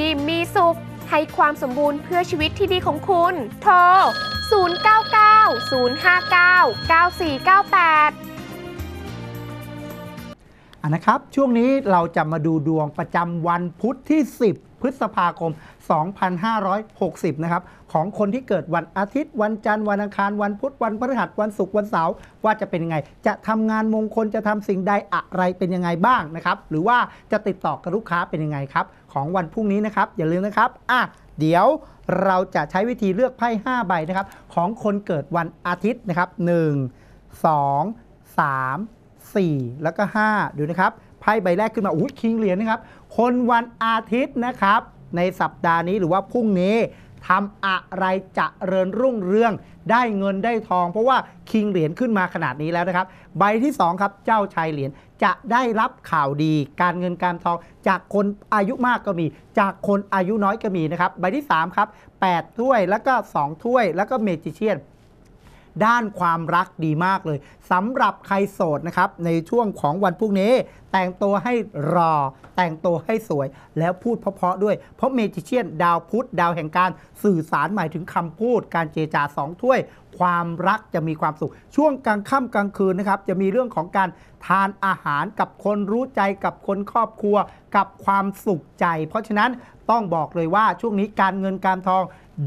ีมีสุขให้ความสมบูรณ์เพื่อชีวิตที่ดีของคุณ โทร 099 059 9498นะครับ ช่วงนี้เราจะมาดูดวงประจำวันพุทธที่ 10 พฤษภาคม2560 นะครับ ของคนที่เกิดวันอาทิตย์ วันจันทร์วันอังคารวันพุธวันพฤหัสวันศุกร์วันเสาร์ว่าจะเป็นยังไงจะทำงานมงคลจะทำสิ่งใดอะไรเป็นยังไงบ้างนะครับ หรือว่าจะติดต่อกับลูกค้าเป็นยังไงครับ ของวันพรุ่งนี้นะครับ อย่าลืมนะครับอ่ะเดี๋ยวเราจะใช้วิธีเลือกไพ่5 ใบนะครับ ของคนเกิดวันอาทิตย์นะครับ 1 2 3 4 แล้วก็5ดูนะครับไพ่ใบแรกขึ้นมาอุ้ยคิงเหรียญนะครับ คนวันอาทิตย์นะครับในสัปดาห์นี้หรือว่าพรุ่งนี้ทำอะไรจะเริญรุ่งเรือง ได้เงินได้ทอง เพราะว่าคิงเหรียญขึ้นมาขนาดนี้แล้วนะครับ ใบที่2ครับเจ้าชายเหรียญจะได้รับข่าวดี การเงินการทองจากคนอายุมากก็มี จากคนอายุน้อยก็มีนะครับใบที่ 3 ครับ8ถ้วยแล้วก็2 ถ้วย แล้วก็เมจิเชียนด้านความรักดีมากเลยสำหรับใครโสดนะครับ ในช่วงของวันพรุ่งนี้แต่งตัวให้รอ แต่งตัวให้สวย แล้วพูดเพาะๆด้วยเพราะเมจิเชียนดาวพุธดาวแห่งการสื่อสารหมายถึงคำพูดการเจจาสองถ้วย ความรักจะมีความสุข ช่วงกลางค่ำกลางคืนนะครับ จะมีเรื่องของการทานอาหารกับคนรู้ใจกับคนครอบครัว กับความสุขใจ เพราะฉะนั้นต้องบอกเลยว่าช่วงนี้การเงินการทอง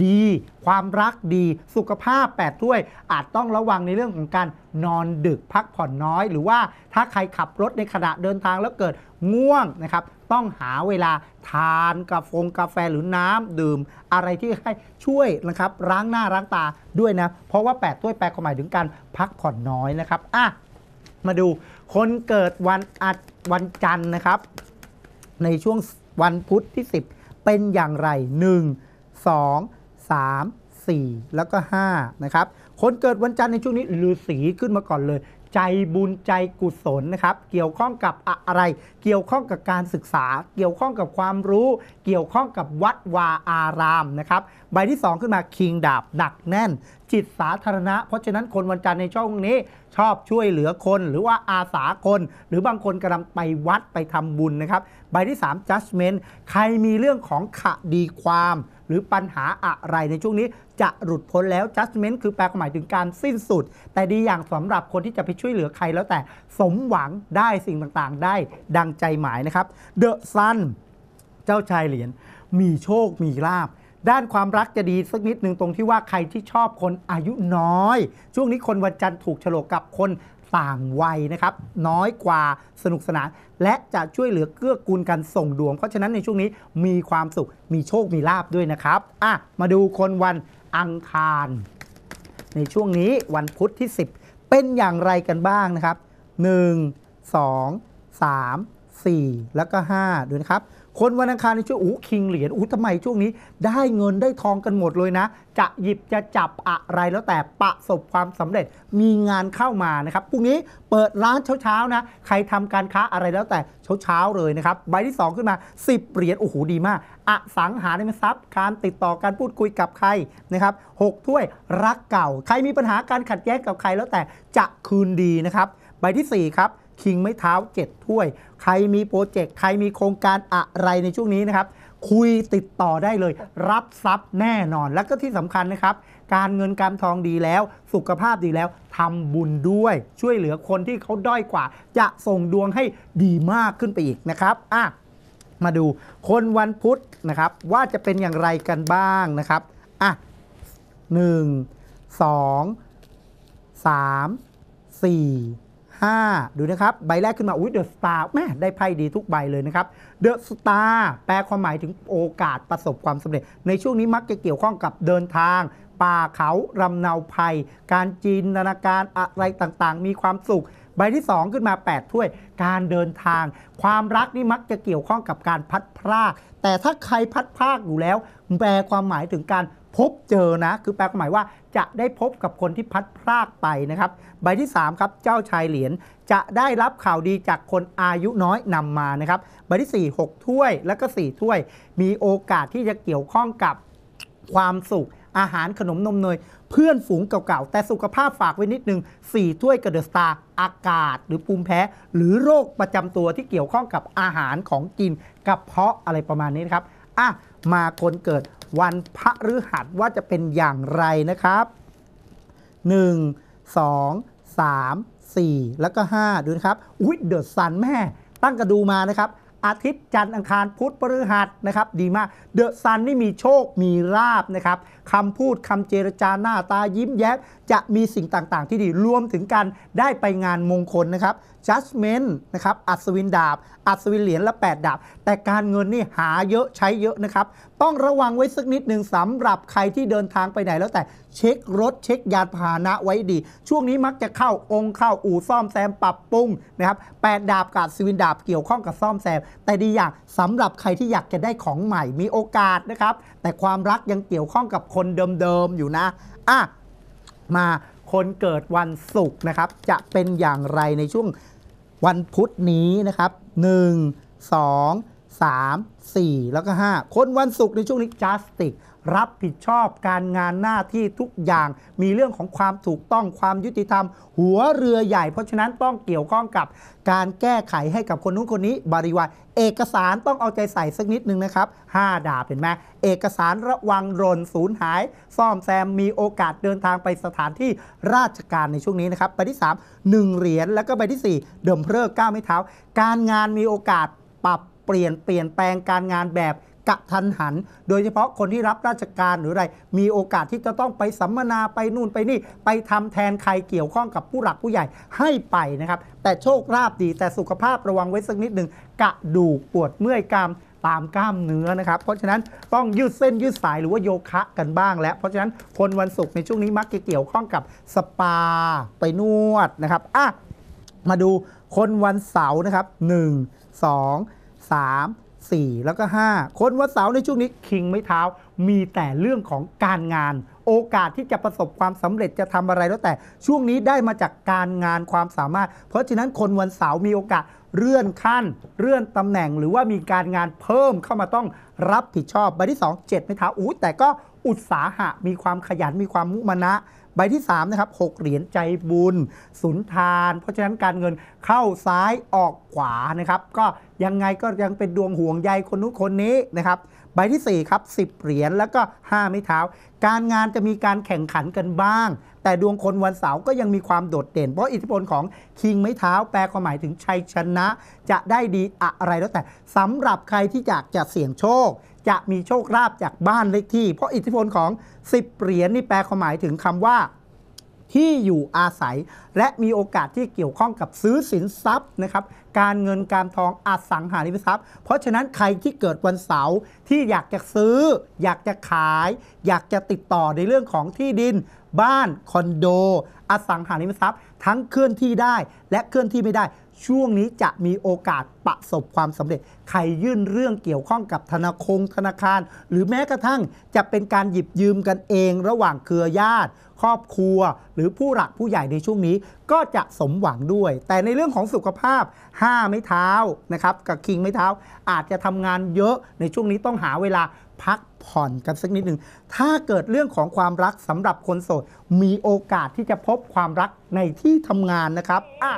ดีความรักดีสุขภาพแปดถ้วยอาจต้องระวังในเรื่องของการนอนดึกพักผ่อนน้อย หรือว่าถ้าใครขับรถในขณะเดินทางแล้วเกิดง่วงนะครับต้องหาเวลาทานกาแฟกาแฟหรือน้ำดื่ม อะไรที่ให้ช่วยนะครับล้างหน้าล้างตาด้วยนะเพราะว่าแปดถ้วยแปลความหมายถึงการพักผ่อนน้อยนะครับอ่ะมาดูคนเกิดวันอัดวันจันทร์นะครับ ในช่วงวันพุธที่ 10 เป็นอย่างไร 1 2 3 4แล้วก็5นะครับ คนเกิดวันจันทร์ในช่วงนี้ฤาษีขึ้นมาก่อนเลย ใจบุญใจกุศลนะครับ เกี่ยวข้องกับอะไร เกี่ยวข้องกับการศึกษา เกี่ยวข้องกับความรู้ เกี่ยวข้องกับวัดวาอารามนะครับใบที่2ขึ้นมาคิงดาบหนักแน่น จิตสาธารณะเพราะฉะนั้นคนวันจันทร์ในช่วงนี้ชอบช่วยเหลือคน หรือว่าอาสาคน หรือบางคนกำลังไปวัดไปทำบุญนะครับ ใบที่ 3 judgment ใครมีเรื่องของขะดีความหรือปัญหาอะไรในช่วงนี้จะหลุดพ้นแล้ว judgment คือแปลความหมายถึงการสิ้นสุด แต่ดีอย่างสำหรับคนที่จะไปช่วยเหลือใครแล้วแต่ สมหวังได้สิ่งต่างๆ ได้ดังใจหมายนะครับ The Sun เจ้าชายเหรียญมีโชคมีลาบ ด้านความรักจะดีสักนิดหนึ่งตรงที่ว่าใครที่ชอบคนอายุน้อย ช่วงนี้คนวันจันทร์ถูกฉลกกับคนต่างวัยนะครับ น้อยกว่าสนุกสนานและจะช่วยเหลือเกื้อกูลกันส่งดวง เพราะฉะนั้นในช่วงนี้มีความสุขมีโชคมีลาบด้วยนะครับ อ่ะ มาดูคนวันอังคาร ในช่วงนี้วันพุธที่ 10 เป็นอย่างไรกันบ้างนะครับ 1 2 3 4 แล้วก็ 5ดูนะครับ คนวันอังคารในช่วงอู้คิงเหรียญอู้ทำไมช่วงนี้ได้เงินได้ทองกันหมดเลยนะ จะหยิบจะจับอะไรแล้วแต่ประสบความสำเร็จมีงานเข้ามานะครับพรุ่งนี้เปิดร้านเช้า ๆ นะ ใครทำการค้าอะไรแล้วแต่เช้า ๆ เลยนะครับ ใบที่ 2 ขึ้นมา 10เหรียญโอ้โหดีมากอสังหาริมทรัพย์การติดต่อการพูดคุยกับใครนะครับหกถ้วยรักเก่าใครมีปัญหาการขัดแย้งกับใครแล้วแต่จะคืนดีนะครับ ใบที่ 4 ครับคิงไม้เท้า 7ถ้วย ใครมีโปรเจกต์ ใครมีโครงการอะไรในช่วงนี้นะครับ คุยติดต่อได้เลย รับทรัพย์แน่นอน แล้วก็ที่สำคัญนะครับ การเงินการทองดีแล้ว สุขภาพดีแล้ว ทำบุญด้วย ช่วยเหลือคนที่เขาด้อยกว่า จะส่งดวงให้ดีมากขึ้นไปอีกนะครับ อ่ะ มาดู คนวันพุธนะครับ ว่าจะเป็นอย่างไรกันบ้างนะครับ อ่ะหนึ่งสองสามสี่5ดูนะครับใบแรกขึ้นมาอุ้ยเดอะสตาร์แม่ได้ไพ่ดีทุกใบเลยนะครับเดอะสตาร์แปลความหมายถึงโอกาสประสบความสำเร็จ ในช่วงนี้มักจะเกี่ยวข้องกับเดินทาง ป่าเขาลำเนาภัย การจินตนาการอะไรต่างๆ มีความสุข ใบที่ 2 ขึ้นมา 8ถ้วย การเดินทาง ความรักนี่มักจะเกี่ยวข้องกับการพัดพรากแต่ถ้าใครพัดพรากอยู่แล้ว แปลความหมายถึงการพบเจอนะ คือแปลความหมายว่าจะได้พบกับคนที่พัดพรากไปนะครับ ใบที่ 3 ครับเจ้าชายเหรียญจะได้รับข่าวดีจากคนอายุน้อยนำมานะครับ ใบที่ 4 6 ถ้วยแล้วก็ 4 ถ้วย มีโอกาสที่จะเกี่ยวข้องกับความสุขอาหารขนมนมเนย เพื่อนฝูงเก่าๆ แต่สุขภาพฝากไว้นิดนึง 4 ถ้วยกระเดสตาอากาศหรือภูมิแพ้ หรือโรคประจำตัวที่เกี่ยวข้องกับอาหารของกินกระเพาะอะไรประมาณนี้นะครับอ่ะมาคนเกิดวันพระฤหัสว่าจะเป็นอย่างไรนะครับ 1 2 3 4 แล้วก็ 5 ดูนะครับ อุ้ยเดอะซันแม่ ตั้งกระดูมานะครับ อาทิตย์จันทร์อังคารพุธพฤหัสนะครับ ดีมาก เดอะซันนี่มีโชคมีลาบนะครับ คำพูดคำเจรจาหน้าตายิ้มแย้มจะมีสิ่งต่างๆ ที่ดี รวมถึงการได้ไปงานมงคลนะครับจัสเมนต์นะครับ อัศวินดาบ อัศวินเหรียญละ 8 ดาบ แต่การเงินนี่หาเยอะใช้เยอะนะครับ ต้องระวังไว้สักนิดหนึ่งสำหรับใครที่เดินทางไปไหนแล้วแต่เช็ครถเช็คยานพาหนะไว้ดี ช่วงนี้มักจะเข้าองค์เข้าอู่ซ่อมแซมปรับปรุงนะครับแปดดาบกับอัศวินดาบเกี่ยวข้องกับซ่อมแซม แต่ดีอย่างสำหรับใครที่อยากจะได้ของใหม่มีโอกาสนะครับแต่ความรักยังเกี่ยวข้องกับคนเดิมๆอยู่นะอ่ะมาคนเกิดวันศุกร์นะครับ จะเป็นอย่างไรในช่วงวันพุธนี้นะครับ1 2 3 4 แล้วก็ 5 คนวันศุกร์ในช่วงนี้จัสติก รับผิดชอบการงานหน้าที่ทุกอย่าง มีเรื่องของความถูกต้องความยุติธรรม หัวเรือใหญ่ เพราะฉะนั้นต้องเกี่ยวข้องกับ การแก้ไขให้กับคนนู้นคนนี้ บริวาร เอกสารต้องเอาใจใส่สักนิดนึงนะครับ 5 ดาบเห็นไหม เอกสารระวังรนสูญหาย ซ่อมแซมมีโอกาสเดินทางไปสถานที่ราชการในช่วงนี้นะครับไปที่ 3 1เหรียญ แล้วก็ไปที่ 4 เดิมเพลิกก้าวไม่เท้า การงานมีโอกาสปรับเปลี่ยนเปลี่ยนแปลงการงานแบบกะทันหัน โดยเฉพาะคนที่รับราชการหรืออะไร มีโอกาสที่จะต้องไปสัมมนาไปนู่นไปนี่ ไปทำแทนใครเกี่ยวข้องกับผู้หลักผู้ใหญ่ให้ไปนะครับ แต่โชคราบดีแต่สุขภาพระวังไว้สักนิดหนึ่ง กะดูปวดเมื่อยก้ามตามกล้ามเนื้อนะครับ เพราะฉะนั้นต้องยืดเส้นยืดสายหรือว่าโยคะกันบ้างแล้วเพราะฉะนั้นคนวันศุกร์ในช่วงนี้มักจะเกี่ยวข้องกับสปาไปนวดนะครับอ่ะมาดูคนวันเสาร์นะครับ1 2 3 4แล้วก็5คนวัน เสาร์ในช่วงนี้คิงไม่เท้ามีแต่เรื่องของการงาน โอกาสที่จะประสบความสำเร็จจะทำอะไรแล้วแต่ ช่วงนี้ได้มาจากการงานความสามารถ เพราะฉะนั้นคนวันเสาร์มีโอกาสเลื่อนขั้นเลื่อนตำแหน่ง หรือว่ามีการงานเพิ่มเข้ามาต้องรับผิดชอบใบที่2 7ไม่เท้าอู้แต่ก็อุตสาหะมีความขยันมีความมุมานะใบที่3นะครับ6เหรียญใจบุญสุนทาน เพราะฉะนั้นการเงินเข้าซ้ายออกขวานะครับก็ยังไงก็ยังเป็นดวงห่วงใยคนนู้นคนนี้นะครับ ใบที่ 4 ครับ 10 เหรียญแล้วก็5ไม้เท้า การงานจะมีการแข่งขันกันบ้าง แต่ดวงคนวันเสาร์ก็ยังมีความโดดเด่นเพราะอิทธิพลของคิงไม้เท้า แปลความหมายถึงชัยชนะ จะได้ดีอะไรแล้วแต่สำหรับใครที่อยากจะเสี่ยงโชค จะมีโชคลาภจากบ้านเลขที่ เพราะอิทธิพลของ 10เหรียญนี่แปลความหมายถึงคำว่าที่อยู่อาศัยและมีโอกาสที่เกี่ยวข้องกับซื้อสินทรัพย์นะครับการเงินการทองอสังหาริมทรัพย์ เพราะฉะนั้นใครที่เกิดวันเสาร์ที่อยากจะซื้ออยากจะขาย อยากจะติดต่อในเรื่องของที่ดิน บ้าน คอนโด อสังหาริมทรัพย์ ทั้งเคลื่อนที่ได้และเคลื่อนที่ไม่ได้ช่วงนี้จะมีโอกาสประสบความสำเร็จใครยื่นเรื่องเกี่ยวข้องกับธนาคงธนาคาร หรือแม้กระทั่งจะเป็นการหยิบยืมกันเอง ระหว่างเครือญาติ ครอบครัว หรือผู้หลักผู้ใหญ่ในช่วงนี้ก็จะสมหวังด้วย แต่ในเรื่องของสุขภาพห้าไม้เท้านะครับกับคิงไม้เท้า อาจจะทำงานเยอะในช่วงนี้ต้องหาเวลาพักผ่อนกันสักนิดหนึ่ง ถ้าเกิดเรื่องของความรักสำหรับคนโสด มีโอกาสที่จะพบความรักในที่ทำงานนะครับอ่ะ